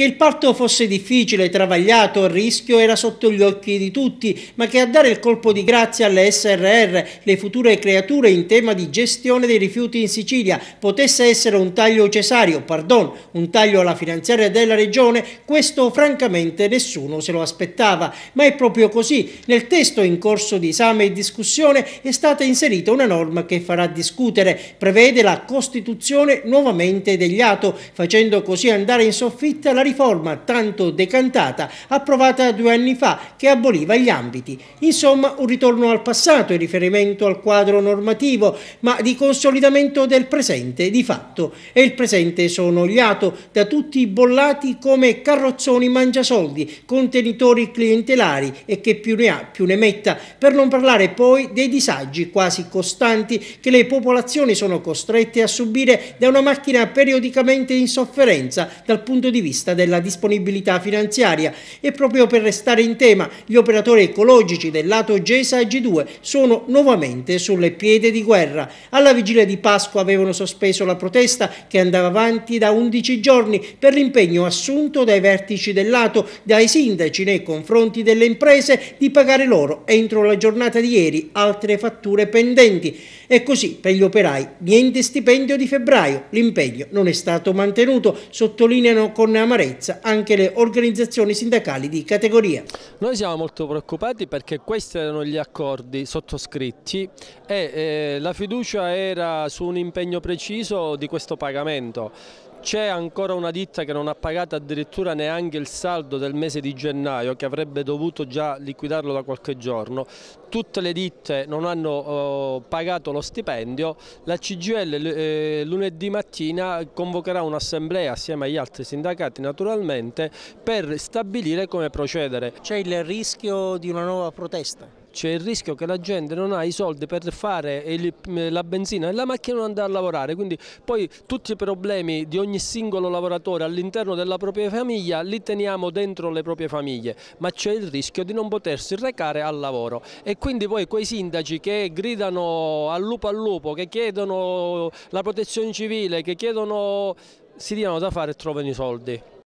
Che il parto fosse difficile, travagliato, a rischio era sotto gli occhi di tutti, ma che a dare il colpo di grazia alle SRR, le future creature in tema di gestione dei rifiuti in Sicilia, potesse essere un taglio cesario, pardon, un taglio alla finanziaria della regione, questo francamente nessuno se lo aspettava. Ma è proprio così. Nel testo in corso di esame e discussione è stata inserita una norma che farà discutere. Prevede la costituzione nuovamente degli ATO, facendo così andare in soffitta la riforma tanto decantata approvata due anni fa che aboliva gli ambiti. Insomma un ritorno al passato in riferimento al quadro normativo ma di consolidamento del presente di fatto e il presente sono sonogliato da tutti bollati come carrozzoni mangiasoldi, contenitori clientelari e che più ne ha più ne metta per non parlare poi dei disagi quasi costanti che le popolazioni sono costrette a subire da una macchina periodicamente in sofferenza dal punto di vista del della disponibilità finanziaria e proprio per restare in tema gli operatori ecologici del lato Gesa G2 sono nuovamente sulle piede di guerra. Alla vigilia di Pasqua avevano sospeso la protesta che andava avanti da 11 giorni per l'impegno assunto dai vertici del lato, dai sindaci nei confronti delle imprese di pagare loro entro la giornata di ieri altre fatture pendenti. E così per gli operai niente stipendio di febbraio, l'impegno non è stato mantenuto, sottolineano con amarezza chiarezza anche le organizzazioni sindacali di categoria. Noi siamo molto preoccupati perché questi erano gli accordi sottoscritti e eh, la fiducia era su un impegno preciso di questo pagamento. C'è ancora una ditta che non ha pagato addirittura neanche il saldo del mese di gennaio che avrebbe dovuto già liquidarlo da qualche giorno. Tutte le ditte non hanno eh, pagato lo stipendio. La CGL eh, lunedì mattina convocherà un'assemblea assieme agli altri sindacati naturalmente per stabilire come procedere. C'è il rischio di una nuova protesta? c'è il rischio che la gente non ha i soldi per fare il, eh, la benzina e la macchina non andare a lavorare, quindi poi tutti i problemi di ogni singolo lavoratore all'interno della propria famiglia li teniamo dentro le proprie famiglie, ma c'è il rischio di non potersi recare al lavoro e quindi poi quei sindaci che gridano al lupo al lupo, che chiedono la protezione civile, che chiedono si diano da fare e trovano i soldi.